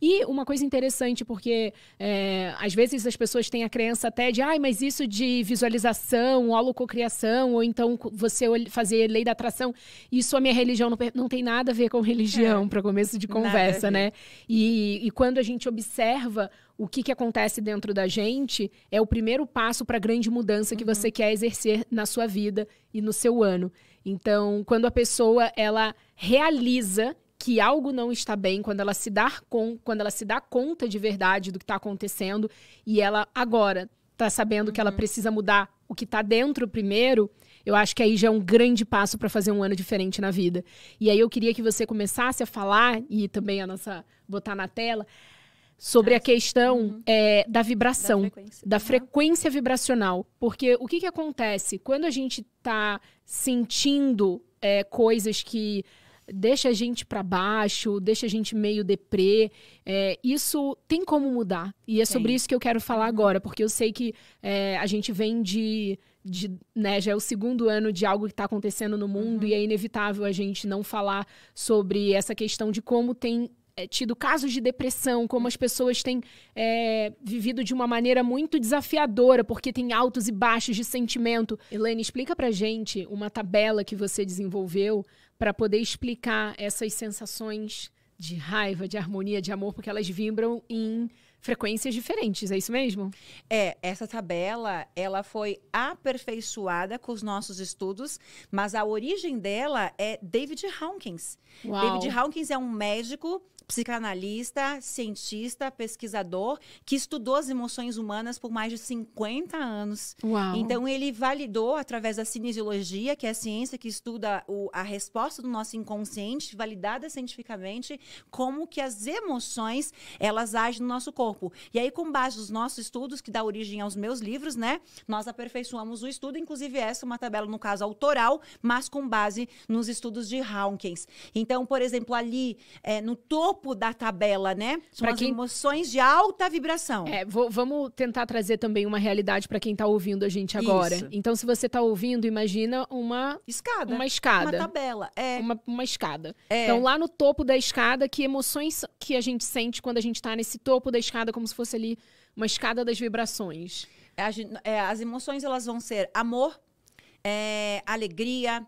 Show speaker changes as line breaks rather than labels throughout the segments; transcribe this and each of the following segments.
E uma coisa interessante, porque é, às vezes as pessoas têm a crença até de, ai, ah, mas isso de visualização, holococriação, ou então você fazer lei da atração, isso a minha religião não, não tem nada a ver com religião, é. para começo de conversa, né? E, e quando a gente observa o que, que acontece dentro da gente é o primeiro passo para a grande mudança que você uhum. quer exercer na sua vida e no seu ano. Então, quando a pessoa ela realiza que algo não está bem, quando ela se dar com, quando ela se dá conta de verdade do que está acontecendo e ela agora está sabendo uhum. que ela uhum. precisa mudar o que está dentro primeiro, eu acho que aí já é um grande passo para fazer um ano diferente na vida. E aí eu queria que você começasse a falar e também a nossa botar na tela sobre a tá. questão uhum. é, da vibração, da, frequência. da frequência, vibracional, porque o que, que acontece quando a gente está sentindo é, coisas que deixa a gente para baixo, deixa a gente meio deprê. É, isso tem como mudar. E é sobre Sim. isso que eu quero falar agora, porque eu sei que é, a gente vem de. de né, já é o segundo ano de algo que está acontecendo no mundo uhum. e é inevitável a gente não falar sobre essa questão de como tem é, tido casos de depressão, como as pessoas têm é, vivido de uma maneira muito desafiadora, porque tem altos e baixos de sentimento. Helene, explica pra gente uma tabela que você desenvolveu para poder explicar essas sensações de raiva, de harmonia, de amor, porque elas vibram em frequências diferentes, é isso mesmo? É, essa tabela, ela foi aperfeiçoada com os nossos estudos,
mas a origem dela é David Hawkins. Uau. David Hawkins é um médico psicanalista, cientista, pesquisador, que estudou as emoções humanas por mais de 50 anos. Uau. Então, ele validou, através da cinesiologia, que é a ciência que estuda o, a resposta do nosso inconsciente, validada cientificamente, como que as emoções, elas agem no nosso corpo. E aí, com base nos nossos estudos, que dá origem aos meus livros, né? Nós aperfeiçoamos o estudo, inclusive essa é uma tabela, no caso, autoral, mas com base nos estudos de Hawkins. Então, por exemplo, ali, é, no
topo topo da tabela, né? São pra as quem... emoções de alta vibração. É, vou, vamos tentar trazer também uma realidade para quem está ouvindo a gente agora. Isso. Então, se você está ouvindo, imagina uma escada, uma escada, uma tabela, é uma, uma escada. É. Então, lá no topo da escada, que emoções que a gente sente quando a gente está nesse topo da escada, como se fosse ali uma escada das vibrações. As, é, as emoções elas vão ser amor, é,
alegria,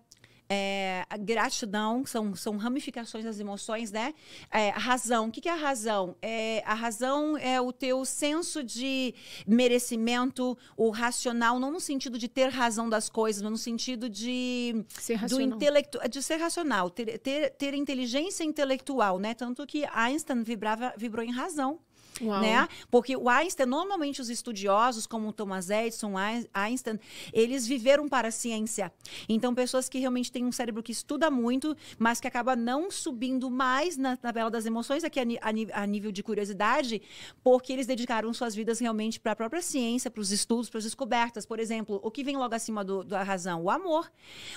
é, gratidão, são, são ramificações das emoções, né? É, razão. O que, é a razão? É, a razão é o teu senso de merecimento, o racional, não no sentido de ter razão das coisas, mas no sentido de ser racional. do intelecto, é, de ser racional, ter, ter, ter inteligência intelectual, né? Tanto que Einstein vibrava, vibrou em razão. Uau. né? Porque o Einstein, normalmente os estudiosos como Thomas Edison, Einstein, eles viveram para a ciência. Então pessoas que realmente têm um cérebro que estuda muito, mas que acaba não subindo mais na tabela das emoções aqui a, a, a nível de curiosidade, porque eles dedicaram suas vidas realmente para a própria ciência, para os estudos, para as descobertas. Por exemplo, o que vem logo acima do, da razão, o amor.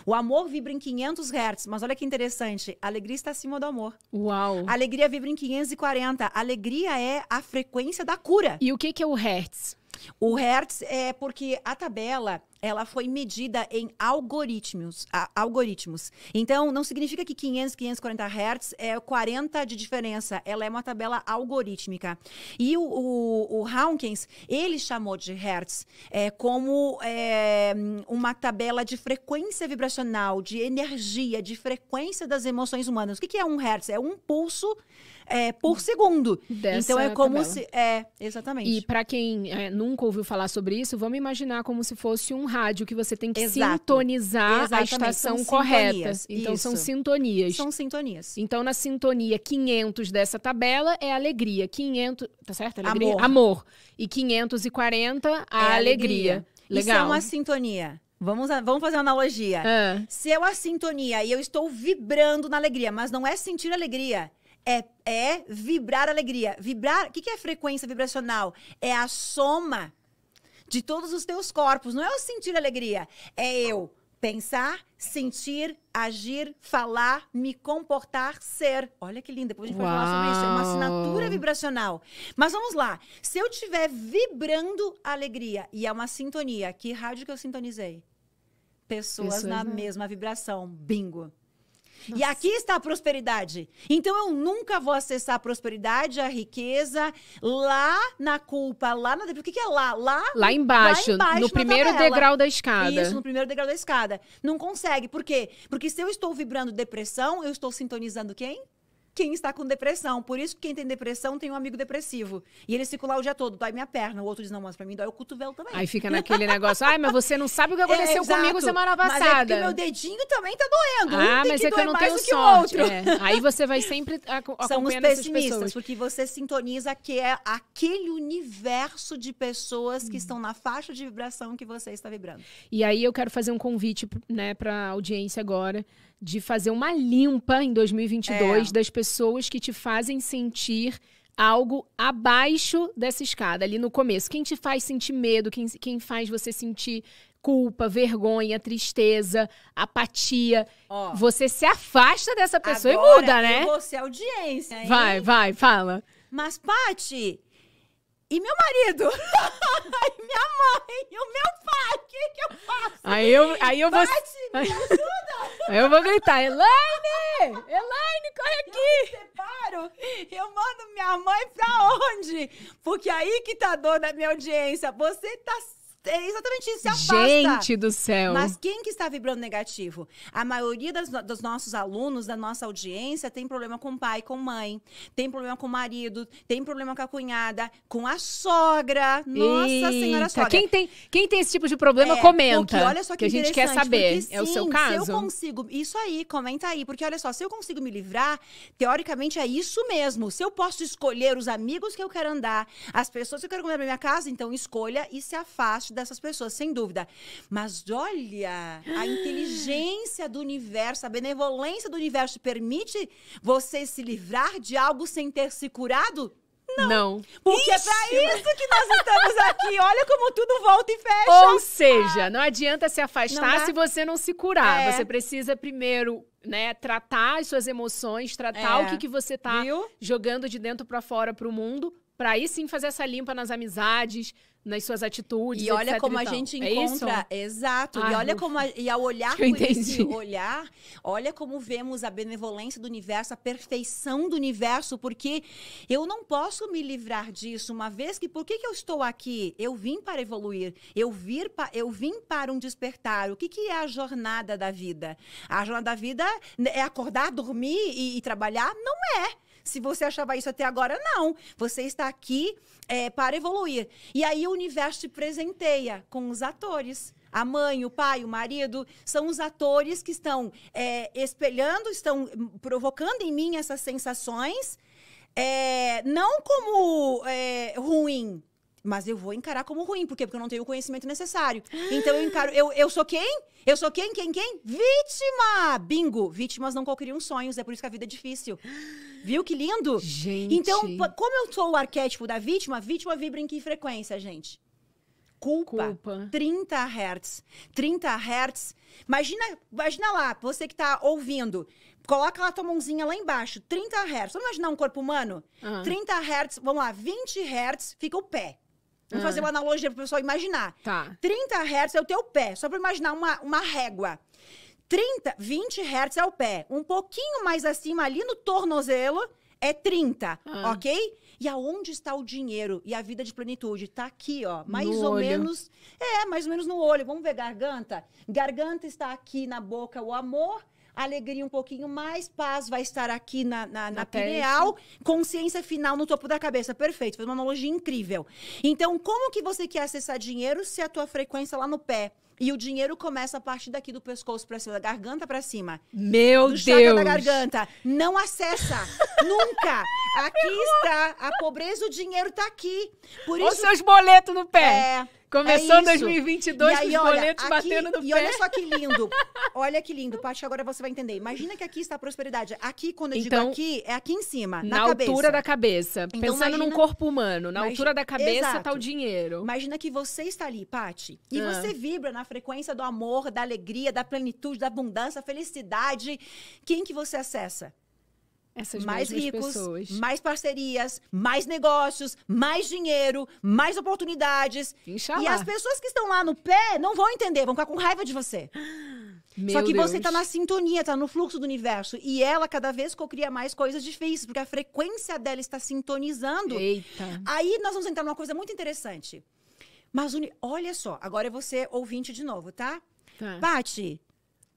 O amor vibra em 500 Hz, mas olha que interessante, a alegria está acima do amor. Uau. A alegria vibra em 540. A alegria é a frequência da cura. E o que, que é o Hertz? O Hertz é porque a tabela ela foi medida em algoritmos. A, algoritmos. Então, não significa que 500, 540 Hz é 40 de diferença. Ela é uma tabela algorítmica. E o, o, o Hawkins, ele chamou de Hertz é, como é, uma tabela de frequência vibracional, de energia, de frequência das emoções humanas. O que, que é um Hertz? É um pulso
é, por segundo. Dessa então é como tabela. se.
É, exatamente. E para
quem é, nunca ouviu falar sobre isso, vamos imaginar como se fosse um rádio que você tem que Exato. sintonizar Exatamente. a estação são correta. Então Isso. são sintonias. São sintonias. Então na sintonia 500 dessa tabela é alegria, 500, tá certo? Alegria, amor. amor. E 540 a é alegria. alegria. Legal. Isso é uma sintonia. Vamos, vamos fazer uma analogia. Ah.
Se eu a sintonia e eu estou vibrando na alegria, mas não é sentir alegria, é, é vibrar alegria. Vibrar, o que, que é frequência vibracional? É a soma de todos os teus corpos. Não é o sentir alegria, é eu pensar, sentir, agir, falar, me comportar, ser. Olha que lindo, depois a gente vai falar sobre isso. É uma assinatura vibracional. Mas vamos lá. Se eu estiver vibrando alegria, e é uma sintonia, que rádio que eu sintonizei? Pessoas, na né? mesma vibração. Bingo. Nossa. E aqui está a prosperidade. Então eu nunca vou acessar a prosperidade, a riqueza lá na culpa, lá na. O que, que é lá? Lá, lá embaixo, lá embaixo no primeiro tabela. degrau da escada. Isso, no primeiro degrau da escada. Não consegue. Por quê? Porque se eu estou vibrando depressão, eu estou sintonizando quem? quem está com depressão. Por isso que quem tem depressão tem um amigo depressivo. E ele fica lá o dia todo, dói minha perna. O outro diz, não, mas pra mim dói o cotovelo também. Aí fica
naquele negócio, ai, mas você não sabe o que aconteceu é, comigo semana passada. Mas é porque meu
dedinho também tá doendo. Ah, um mas é que eu não tenho sorte. É. Aí
você vai sempre acompanhando São os pessimistas, porque
você sintoniza que é aquele universo de pessoas que hum. estão na faixa de vibração que você está vibrando.
E aí eu quero fazer um convite, né, pra audiência agora de fazer uma limpa em 2022 é. das pessoas que te fazem sentir algo abaixo dessa escada, ali no começo. Quem te faz sentir medo, quem, quem faz você sentir culpa, vergonha, tristeza, apatia. Ó, você se afasta dessa pessoa e muda, né? você
vou audiência, hein? Vai, vai, fala. Mas, Pati, e meu marido? e
minha mãe? E o meu pai? O que, que eu faço? Aí eu, aí eu vou. Bate, me ajuda! aí eu vou gritar: Elaine!
Elaine, corre aqui! Eu me separo, eu mando minha mãe pra onde? Porque aí que tá a dor da minha audiência. Você tá é exatamente isso, se afasta. Gente do céu. Mas quem que está vibrando negativo? A maioria das, dos nossos alunos, da nossa audiência, tem problema com pai, com mãe, tem problema com o marido, tem problema com a cunhada, com a sogra. Nossa Eita, senhora sogra. Quem tem,
quem tem esse tipo de problema, é, comenta. Porque olha só que, que a gente quer saber. Porque, sim, é o seu caso? Se eu
consigo. Isso aí, comenta aí. Porque olha só, se eu consigo me livrar, teoricamente é isso mesmo. Se eu posso escolher os amigos que eu quero andar, as pessoas que eu quero comer na minha casa, então escolha e se afaste parte dessas pessoas, sem dúvida. Mas olha, a inteligência do universo, a benevolência do universo permite você se livrar de algo
sem ter se curado? Não. Não. Porque Ixi, é pra isso que nós estamos aqui. Olha como tudo volta e fecha. Ou seja, não adianta se afastar se você não se curar. É. Você precisa primeiro né, tratar as suas emoções, tratar é. o que, que você tá Viu? jogando de dentro para fora pro mundo, para aí sim fazer essa limpa nas amizades, nas suas atitudes. E olha como e a gente é encontra. exato. Ah, e olha como. A, e ao olhar por esse
olhar, olha como vemos a benevolência do universo, a perfeição do universo, porque eu não posso me livrar disso, uma vez que por que, que eu estou aqui? Eu vim para evoluir. Eu, vir pa, eu vim para um despertar. O que, que é a jornada da vida? A jornada da vida né, é acordar, dormir e, e trabalhar? Não é. Se você achava isso até agora, não. Você está aqui é, para evoluir. E aí o universo te presenteia com os atores. A mãe, o pai, o marido, são os atores que estão é, espelhando, estão provocando em mim essas sensações, é, não como é, ruim, mas eu vou encarar como ruim, por quê? Porque eu não tenho o conhecimento necessário. Então eu encaro. Eu, eu sou quem? Eu sou quem? Quem? Quem? Vítima! Bingo! Vítimas não cocriam sonhos, é por isso que a vida é difícil. Viu que lindo? Gente. Então, como eu sou o arquétipo da vítima, vítima vibra em que frequência, gente? Culpa. Culpa. 30 Hz. 30 Hz. Imagina, imagina lá, você que está ouvindo coloca lá tua mãozinha lá embaixo, 30 Hz. Vamos imaginar um corpo humano? Uhum. 30 Hz, vamos lá, 20 Hz fica o pé. Vamos ah. fazer uma analogia para o pessoal imaginar. Tá. 30 Hz é o teu pé, só para imaginar uma, uma régua. 30, 20 Hz é o pé. Um pouquinho mais acima, ali no tornozelo, é 30, ah. ok? E aonde está o dinheiro e a vida de plenitude? Está aqui, ó. Mais no ou olho. menos. É, mais ou menos no olho. Vamos ver garganta? Garganta está aqui na boca, o amor alegria um pouquinho mais, paz vai estar aqui na, na, na, na pineal, consciência final no topo da cabeça. Perfeito, foi uma analogia incrível. Então, como que você quer acessar dinheiro se a tua frequência lá no pé e o dinheiro começa a partir daqui do pescoço para cima, da garganta para cima. Meu do Deus! da garganta. Não acessa! nunca! Aqui está a pobreza, o dinheiro está aqui. Por isso... Os seus boletos no pé! É. Começou é 2022 aí, com os boletos olha, aqui, batendo no e pé. E olha só que lindo. Olha que lindo. Paty, agora você vai entender. Imagina que aqui está a prosperidade. Aqui, quando eu então, digo aqui, é aqui em cima, na, na altura da
cabeça. Então, Pensando imagina, num corpo humano. Na imagina, altura da cabeça está o
dinheiro. Imagina que você está ali, Paty, e ah. você vibra na, frequência do amor, da alegria, da plenitude, da abundância, felicidade. Quem que você acessa? Essas mais ricos, pessoas. mais parcerias, mais negócios, mais dinheiro, mais oportunidades. Inxalá. E as pessoas que estão lá no pé não vão entender, vão ficar com raiva de você. Meu Só que Deus. você está na sintonia, está no fluxo do universo. E ela cada vez cria mais coisas difíceis, porque a frequência dela está sintonizando. Eita. Aí nós vamos entrar numa coisa muito interessante. Mas olha só, agora é você ouvinte de novo, tá? tá.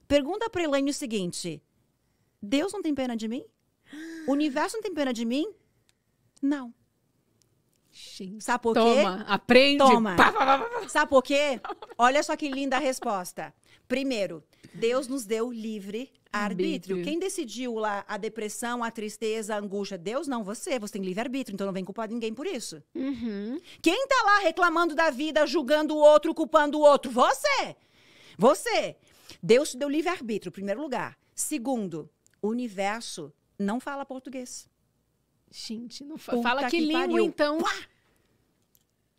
pergunta para Elaine o seguinte: Deus não tem pena de mim? O universo não tem pena de mim? Não. Gente, Sabe por toma, quê? Toma, aprende. Toma. Pá, pá, pá, Sabe por quê? Olha só que linda a resposta. Primeiro, Deus nos deu livre arbítrio. Quem decidiu lá a depressão, a tristeza, a angústia? Deus não, você. Você tem livre-arbítrio, então não vem culpar ninguém por isso. Uhum. Quem tá lá reclamando da vida, julgando o outro, culpando o outro? Você! Você! Deus te deu livre-arbítrio, primeiro lugar. Segundo, o universo não fala português. Gente, não fa Puta fala que, que língua, pariu. então. Pá!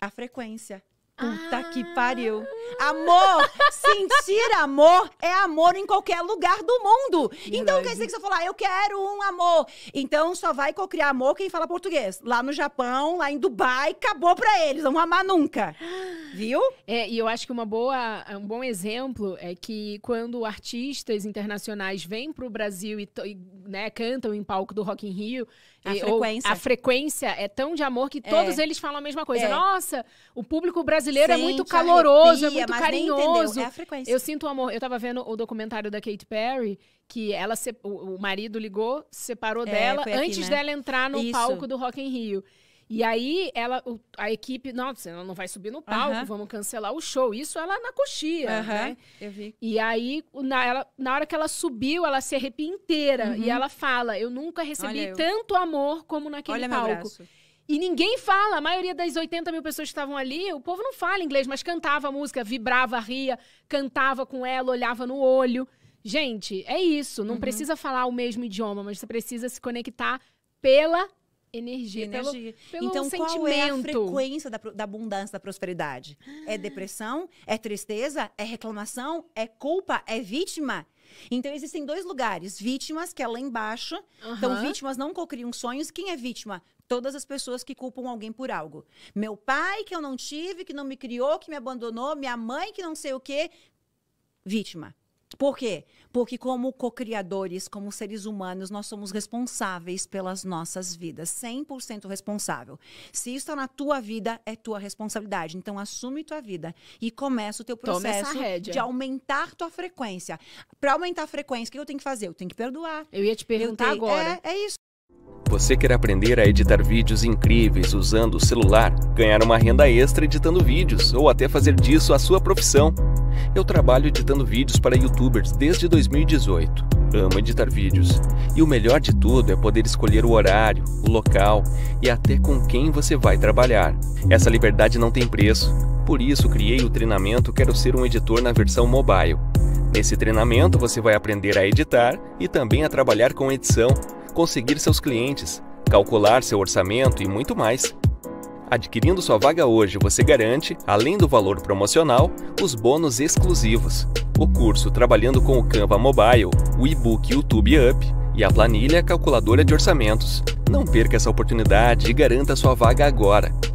A frequência. Puta ah. que pariu. Amor, sentir amor é amor em qualquer lugar do mundo. Verdade. Então quer dizer que você falar, ah, eu quero um amor. Então só vai cocriar amor
quem fala português. Lá no Japão, lá em Dubai, acabou pra eles. Não vão amar nunca. Viu? É, e eu acho que uma boa, um bom exemplo é que quando artistas internacionais vêm pro Brasil e, e né, cantam em palco do Rock in Rio. A e, frequência. a frequência é tão de amor que é. todos eles falam a mesma coisa. É. Nossa, o público brasileiro Sente, é muito caloroso, é arrepia, é muito carinhoso. É a frequência. Eu sinto o amor. Eu tava vendo o documentário da Katy Perry, que ela se... o, marido ligou, separou é, dela aqui, antes né? dela entrar no Isso. palco do Rock in Rio. E aí ela, a equipe, nossa, ela não vai subir no palco, vamos cancelar o show. Isso ela na coxia, uhum. né? Eu vi. E aí, na, ela, na hora que ela subiu, ela se arrepia inteira. E uhum. ela fala: Eu nunca recebi tanto amor como naquele Olha palco. E ninguém fala, a maioria das 80 mil pessoas que estavam ali, o povo não fala inglês, mas cantava a música, vibrava, ria, cantava com ela, olhava no olho. Gente, é isso. Não uhum. precisa falar o mesmo idioma, mas você precisa se conectar pela energia, né? energia. Pelo, pelo então, sentimento. qual é a frequência da, da abundância, da prosperidade?
É ah. depressão? É tristeza? É reclamação? É culpa? É vítima? Então existem dois lugares, vítimas, que é lá embaixo. Uhum. Então, vítimas não cocriam sonhos. Quem é vítima? Todas as pessoas que culpam alguém por algo. Meu pai, que eu não tive, que não me criou, que me abandonou, minha mãe, que não sei o quê. Vítima. Por quê? Porque, como co-criadores, como seres humanos, nós somos responsáveis pelas nossas vidas. 100% responsável. Se isso está na tua vida, é tua responsabilidade. Então, assume tua vida e começa o teu processo de aumentar tua frequência. Para aumentar a frequência, o que eu tenho que fazer? Eu tenho que perdoar. Eu ia te perguntar tenho... agora. É, é isso. Você quer aprender a editar vídeos incríveis usando o celular, ganhar uma renda extra editando vídeos ou até fazer disso a sua profissão? Eu trabalho editando vídeos para youtubers desde 2018. Amo editar vídeos. E o melhor de tudo é poder escolher o horário, o local e até com quem você vai trabalhar. Essa liberdade não tem preço. Por isso criei o treinamento Quero Ser um Editor na versão mobile. Nesse treinamento você vai aprender a editar e também a trabalhar com edição conseguir seus clientes, calcular seu orçamento e muito mais. Adquirindo sua vaga hoje, você garante, além do valor promocional, os bônus exclusivos. O curso Trabalhando com o Canva Mobile, o e-book YouTube Up e a planilha Calculadora de Orçamentos. Não perca essa
oportunidade e garanta sua vaga agora.